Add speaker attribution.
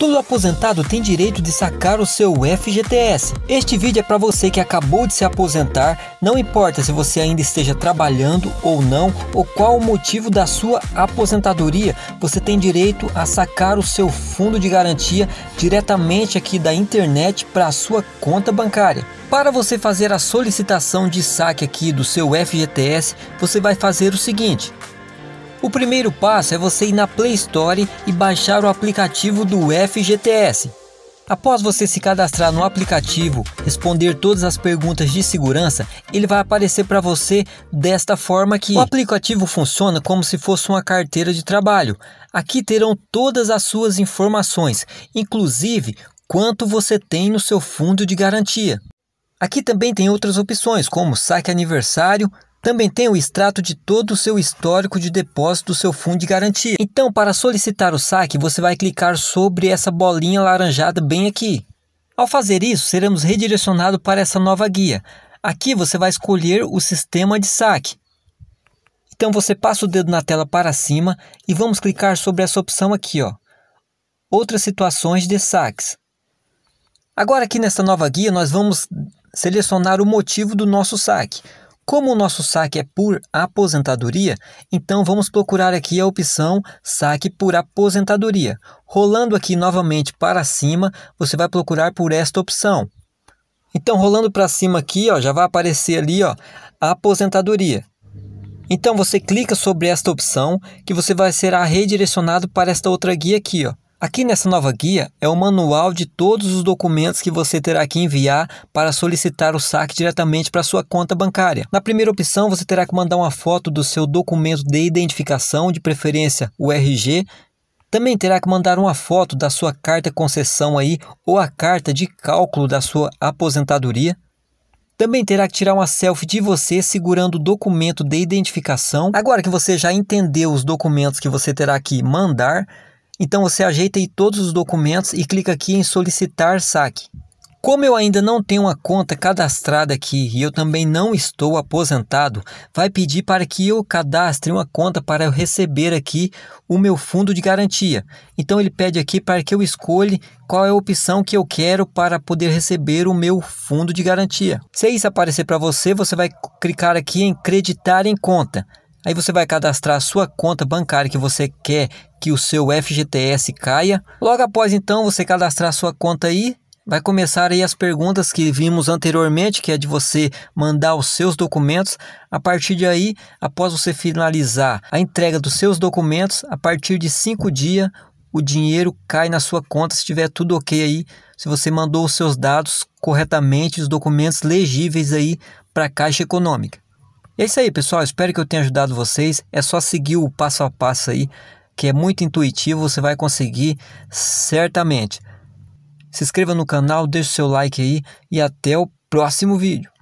Speaker 1: Todo aposentado tem direito de sacar o seu FGTS. Este vídeo é para você que acabou de se aposentar, não importa se você ainda esteja trabalhando ou não, ou qual o motivo da sua aposentadoria, você tem direito a sacar o seu fundo de garantia diretamente aqui da internet para a sua conta bancária. Para você fazer a solicitação de saque aqui do seu FGTS, você vai fazer o seguinte: o primeiro passo é você ir na Play Store e baixar o aplicativo do FGTS. Após você se cadastrar no aplicativo, responder todas as perguntas de segurança, ele vai aparecer para você desta forma que o aplicativo funciona como se fosse uma carteira de trabalho. Aqui terão todas as suas informações, inclusive quanto você tem no seu fundo de garantia. Aqui também tem outras opções como saque aniversário, também tem o extrato de todo o seu histórico de depósito do seu fundo de garantia. Então, para solicitar o saque, você vai clicar sobre essa bolinha laranjada bem aqui. Ao fazer isso, seremos redirecionados para essa nova guia. Aqui você vai escolher o sistema de saque. Então você passa o dedo na tela para cima e vamos clicar sobre essa opção aqui, ó. Outras situações de saques. Agora aqui nessa nova guia nós vamos selecionar o motivo do nosso saque. Como o nosso saque é por aposentadoria, então vamos procurar aqui a opção saque por aposentadoria. Rolando aqui novamente para cima, você vai procurar por esta opção. Então, rolando para cima aqui, ó, já vai aparecer ali ó, a aposentadoria. Então, você clica sobre esta opção que você vai ser redirecionado para esta outra guia aqui. Ó. Aqui nessa nova guia é o manual de todos os documentos que você terá que enviar para solicitar o saque diretamente para sua conta bancária. Na primeira opção, você terá que mandar uma foto do seu documento de identificação, de preferência o RG. Também terá que mandar uma foto da sua carta concessão aí ou a carta de cálculo da sua aposentadoria. Também terá que tirar uma selfie de você segurando o documento de identificação. Agora que você já entendeu os documentos que você terá que mandar, então você ajeita aí todos os documentos e clica aqui em solicitar saque. Como eu ainda não tenho uma conta cadastrada aqui e eu também não estou aposentado, vai pedir para que eu cadastre uma conta para eu receber aqui o meu fundo de garantia. Então ele pede aqui para que eu escolha qual é a opção que eu quero para poder receber o meu fundo de garantia. Se isso aparecer para você, você vai clicar aqui em creditar em conta. Aí você vai cadastrar a sua conta bancária que você quer que o seu FGTS caia. Logo após então você cadastrar a sua conta aí, vai começar aí as perguntas que vimos anteriormente, que é de você mandar os seus documentos. A partir de aí, após você finalizar a entrega dos seus documentos, a partir de cinco dias o dinheiro cai na sua conta se tiver tudo ok aí, se você mandou os seus dados corretamente, os documentos legíveis aí para a Caixa Econômica é isso aí, pessoal. Espero que eu tenha ajudado vocês. É só seguir o passo a passo aí, que é muito intuitivo, você vai conseguir certamente. Se inscreva no canal, deixe seu like aí e até o próximo vídeo.